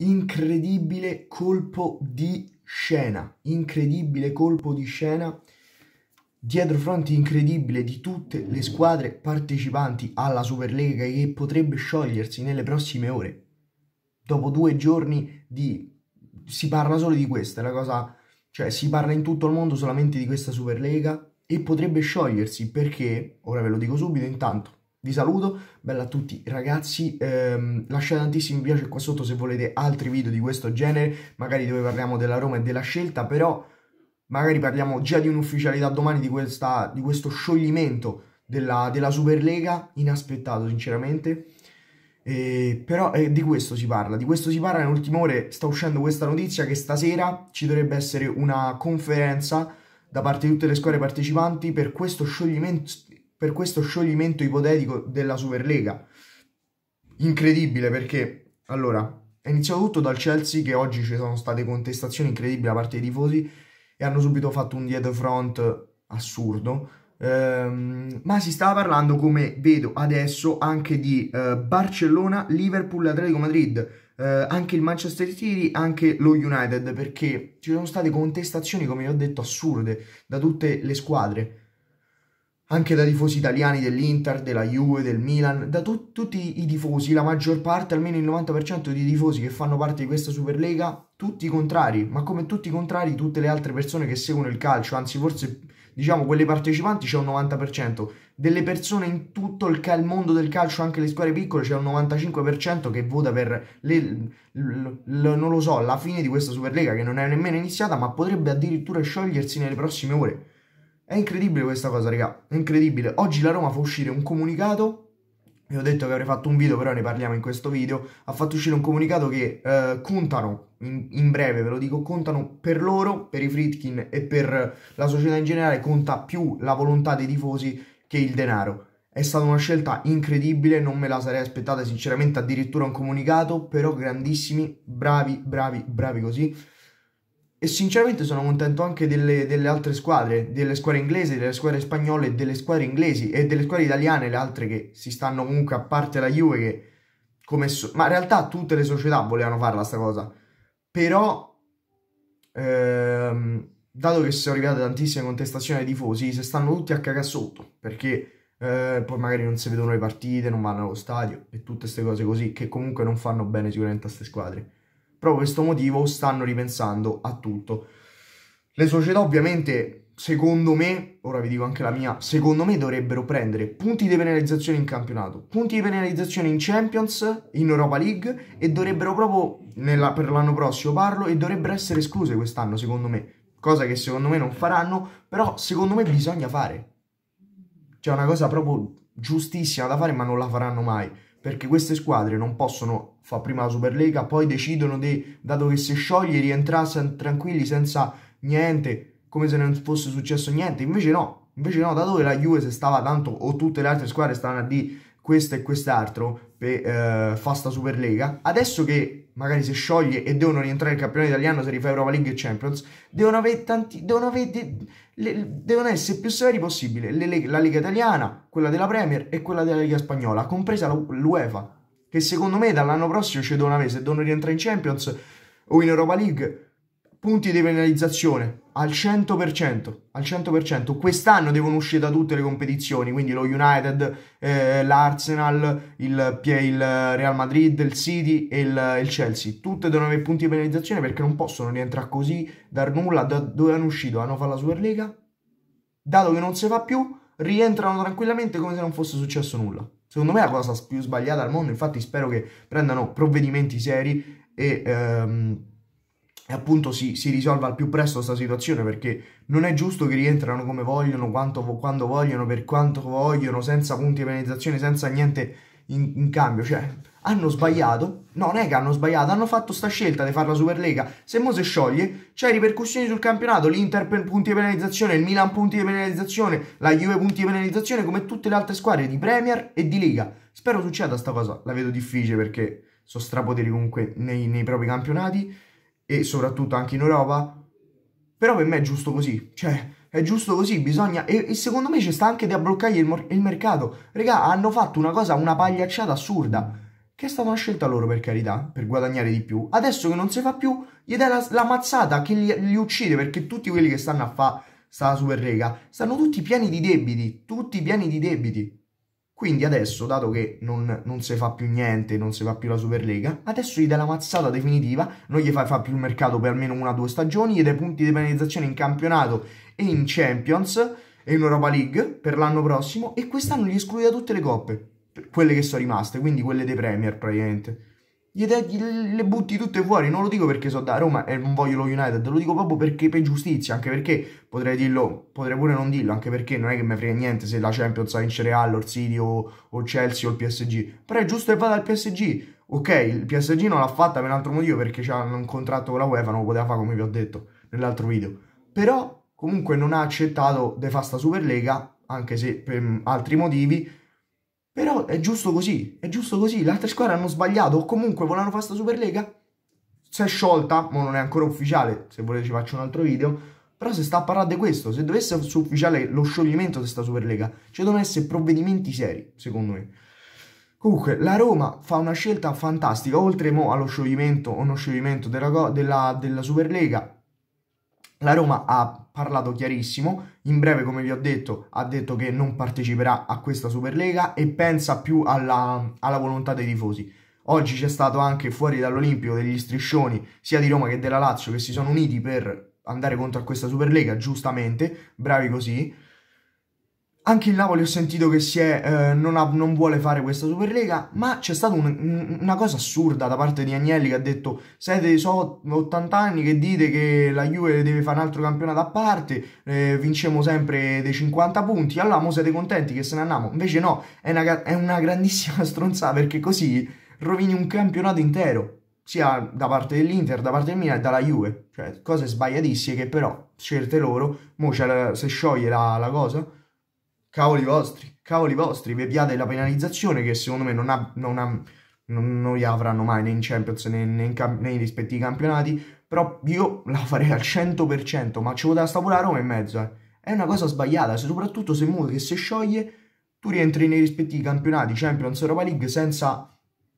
incredibile colpo di scena, incredibile colpo di scena, dietro fronte incredibile di tutte le squadre partecipanti alla Superlega che potrebbe sciogliersi nelle prossime ore. Dopo due giorni di... si parla solo di questa, è una cosa... cioè si parla in tutto il mondo solamente di questa Superlega e potrebbe sciogliersi perché, ora ve lo dico subito intanto, vi saluto, bella a tutti ragazzi, ehm, lasciate tantissimi piace qua sotto se volete altri video di questo genere, magari dove parliamo della Roma e della scelta, però magari parliamo già di un'ufficialità domani di, questa, di, questo scioglimento della, della Superlega, inaspettato sinceramente. Eh, però eh, di questo si parla, di questo si parla, nell'ultima ore sta uscendo questa notizia che stasera ci dovrebbe essere una conferenza da parte di tutte le squadre partecipanti per questo scioglimento, per questo scioglimento ipotetico della Superlega. Incredibile perché, allora, è iniziato tutto dal Chelsea che oggi ci sono state contestazioni incredibili da parte dei tifosi e hanno subito fatto un dietro front assurdo. Ehm, ma si stava parlando, come vedo adesso, anche di eh, Barcellona, Liverpool, Atletico Madrid, eh, anche il Manchester City, anche lo United, perché ci sono state contestazioni, come vi ho detto, assurde da tutte le squadre anche da tifosi italiani dell'Inter, della Juve, del Milan, da tu- tutti i tifosi, la maggior parte, almeno il 90% dei tifosi che fanno parte di questa Superlega, tutti contrari, ma come tutti contrari tutte le altre persone che seguono il calcio, anzi forse diciamo quelle partecipanti c'è un 90%, delle persone in tutto il, cal- mondo del calcio, anche le squadre piccole, c'è un 95% che vota per, le, l- l- l- non lo so, la fine di questa Superlega che non è nemmeno iniziata, ma potrebbe addirittura sciogliersi nelle prossime ore. È incredibile questa cosa, raga. È incredibile. Oggi la Roma fa uscire un comunicato. Vi ho detto che avrei fatto un video, però ne parliamo in questo video. Ha fatto uscire un comunicato che eh, contano, in, in, breve ve lo dico, contano per loro, per i Fritkin e per la società in generale, conta più la volontà dei tifosi che il denaro. È stata una scelta incredibile, non me la sarei aspettata sinceramente addirittura un comunicato, però grandissimi, bravi, bravi, bravi così e sinceramente sono contento anche delle, delle, altre squadre, delle squadre inglesi, delle squadre spagnole, delle squadre inglesi e delle squadre italiane, le altre che si stanno comunque a parte la Juve che come so- ma in realtà tutte le società volevano farla sta cosa. Però ehm, dato che sono arrivate tantissime contestazioni ai tifosi, se stanno tutti a cagare sotto, perché eh, poi magari non si vedono le partite, non vanno allo stadio e tutte queste cose così che comunque non fanno bene sicuramente a queste squadre proprio questo motivo stanno ripensando a tutto. Le società ovviamente, secondo me, ora vi dico anche la mia, secondo me dovrebbero prendere punti di penalizzazione in campionato, punti di penalizzazione in Champions, in Europa League e dovrebbero proprio, nella, per l'anno prossimo parlo, e dovrebbero essere escluse quest'anno secondo me, cosa che secondo me non faranno, però secondo me bisogna fare. C'è una cosa proprio giustissima da fare ma non la faranno mai perché queste squadre non possono fare prima la Superlega, poi decidono di, dato che si scioglie, rientrare tranquilli senza niente, come se non fosse successo niente, invece no, invece no, da dove la Juve se stava tanto, o tutte le altre squadre stavano a di questo e quest'altro, per eh, fare sta Superlega, adesso che magari si scioglie e devono rientrare nel campionato italiano se rifà Europa League e Champions, devono avere tanti, devono, avere de, le, devono essere più severi possibile le, la Lega Italiana, quella della Premier e quella della Lega Spagnola, compresa l'UEFA, che secondo me dall'anno prossimo ci devono avere, se devono rientrare in Champions o in Europa League, punti di penalizzazione, al 100%, al 100%. Quest'anno devono uscire da tutte le competizioni, quindi lo United, eh, l'Arsenal, il, il, Real Madrid, il City e il, il Chelsea. Tutte devono avere punti di penalizzazione perché non possono rientrare così, dar nulla. Da dove hanno uscito? Hanno fatto la Superlega? Dato che non si fa più, rientrano tranquillamente come se non fosse successo nulla. Secondo me è la cosa più sbagliata al mondo, infatti spero che prendano provvedimenti seri e... Ehm, appunto si, si, risolva al più presto questa situazione perché non è giusto che rientrano come vogliono, quanto, quando vogliono, per quanto vogliono, senza punti di penalizzazione, senza niente in, in cambio, cioè hanno sbagliato, no non è che hanno sbagliato, hanno fatto sta scelta di fare la Superlega, se Mose si scioglie c'è ripercussioni sul campionato, l'Inter per punti di penalizzazione, il Milan punti di penalizzazione, la Juve punti di penalizzazione come tutte le altre squadre di Premier e di Liga, spero succeda sta cosa, la vedo difficile perché sono strapoteri comunque nei, nei propri campionati, e soprattutto anche in Europa, però per me è giusto così, cioè è giusto così, bisogna... E, e secondo me ci sta anche da bloccargli il, il mercato. Regà, hanno fatto una cosa, una pagliacciata assurda, che è stata una scelta loro per carità, per guadagnare di più. Adesso che non si fa più, gli dai la, la mazzata che li, li, uccide, perché tutti quelli che stanno a fare sta super rega, stanno tutti pieni di debiti, tutti pieni di debiti. Quindi adesso, dato che non, non si fa più niente, non si fa più la Superlega, adesso gli dai la mazzata definitiva, non gli fai fa più il mercato per almeno una o due stagioni, gli dai punti di penalizzazione in campionato e in Champions e in Europa League per l'anno prossimo e quest'anno gli escludi da tutte le coppe, quelle che sono rimaste, quindi quelle dei Premier praticamente gli de- gli le butti tutte fuori. Non lo dico perché sono da Roma e non voglio lo United, lo dico proprio perché per giustizia, anche perché potrei dirlo, potrei pure non dirlo, anche perché non è che mi frega niente se la Champions a vincere All, o City o, o Chelsea o il PSG. Però è giusto che vada al PSG. Ok, il PSG non l'ha fatta per un altro motivo perché c'ha un contratto con la UEFA, non lo poteva fare come vi ho detto nell'altro video. Però comunque non ha accettato De Fasta Superlega, anche se per altri motivi, però è giusto così, è giusto così. Le altre squadre hanno sbagliato o comunque volevano fare sta Superlega. Si è sciolta, ma non è ancora ufficiale, se volete ci faccio un altro video. Però se sta a parlare di questo, se dovesse essere ufficiale lo scioglimento di questa Superlega, ci devono essere provvedimenti seri, secondo me. Comunque, la Roma fa una scelta fantastica, oltre mo allo scioglimento o non scioglimento della, della, della Superlega, la Roma ha parlato chiarissimo, in breve come vi ho detto ha detto che non parteciperà a questa Superlega e pensa più alla, alla volontà dei tifosi. Oggi c'è stato anche fuori dall'Olimpico degli striscioni sia di Roma che della Lazio che si sono uniti per andare contro a questa Superlega, giustamente, bravi così. Anche il Napoli ho sentito che è, eh, non, ha, non, vuole fare questa Superlega, ma c'è stata un, una cosa assurda da parte di Agnelli che ha detto siete so 80 anni che dite che la Juve deve fare un altro campionato a parte, eh, vinciamo sempre dei 50 punti, allora mo siete contenti che se ne andiamo? Invece no, è una, è una grandissima stronzata perché così rovini un campionato intero, sia da parte dell'Inter, da parte del Milan e dalla Juve, cioè cose sbagliatissime che però scelte loro, mo se scioglie la, la cosa cavoli vostri, cavoli vostri, vediate la penalizzazione che secondo me non, ha, non, ha, non, non li avranno mai né in Champions né, né, in camp- nei rispettivi campionati, però io la farei al 100%, ma ci vuole sta pure la Roma in mezzo, eh. È una cosa sbagliata, soprattutto se Muro che si scioglie, tu rientri nei rispettivi campionati Champions Europa League senza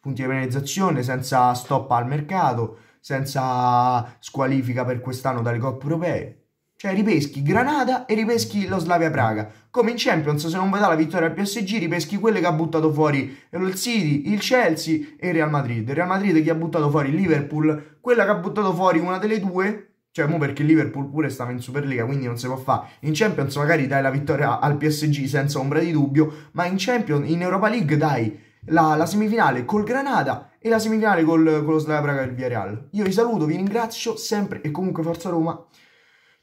punti di penalizzazione, senza stop al mercato, senza squalifica per quest'anno dalle coppe europee. Cioè ripeschi Granada e ripeschi lo Slavia Praga. Come in Champions, se non vedrà la vittoria al PSG, ripeschi quelle che ha buttato fuori il City, il Chelsea e il Real Madrid. Il Real Madrid che ha buttato fuori il Liverpool, quella che ha buttato fuori una delle due, cioè, mo perché il Liverpool pure stava in Superliga, quindi non si può fare. In Champions magari dai la vittoria al PSG senza ombra di dubbio, ma in Champions, in Europa League dai la, la semifinale col Granada e la semifinale col, con lo Slavia Praga e il Villarreal. Io vi saluto, vi ringrazio sempre e comunque Forza Roma